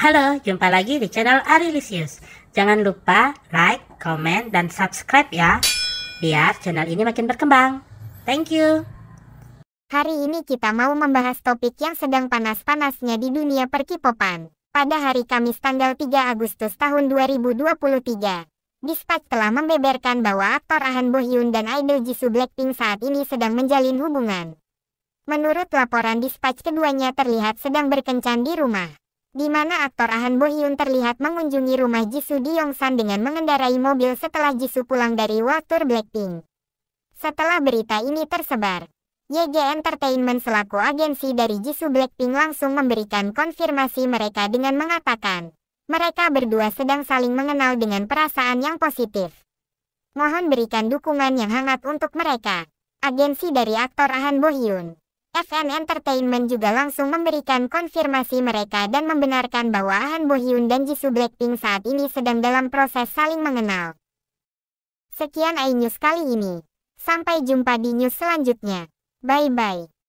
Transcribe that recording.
Halo, jumpa lagi di channel Arilisius. Jangan lupa like, comment, dan subscribe ya, biar channel ini makin berkembang. Thank you. Hari ini kita mau membahas topik yang sedang panas-panasnya di dunia perkipopan. Pada hari Kamis tanggal 3 Agustus tahun 2023, Dispatch telah membeberkan bahwa aktor Ahan Bohyun dan idol Jisoo Blackpink saat ini sedang menjalin hubungan. Menurut laporan Dispatch keduanya terlihat sedang berkencan di rumah di mana aktor Ahan Bo Hyun terlihat mengunjungi rumah Jisoo Di san dengan mengendarai mobil setelah Jisoo pulang dari World Tour Blackpink. Setelah berita ini tersebar, YG Entertainment selaku agensi dari Jisoo Blackpink langsung memberikan konfirmasi mereka dengan mengatakan, mereka berdua sedang saling mengenal dengan perasaan yang positif. Mohon berikan dukungan yang hangat untuk mereka. Agensi dari aktor Ahan Bo Hyun. FN Entertainment juga langsung memberikan konfirmasi mereka dan membenarkan bahwa Han Bohyun dan Jisoo Blackpink saat ini sedang dalam proses saling mengenal. Sekian iNews kali ini. Sampai jumpa di news selanjutnya. Bye-bye.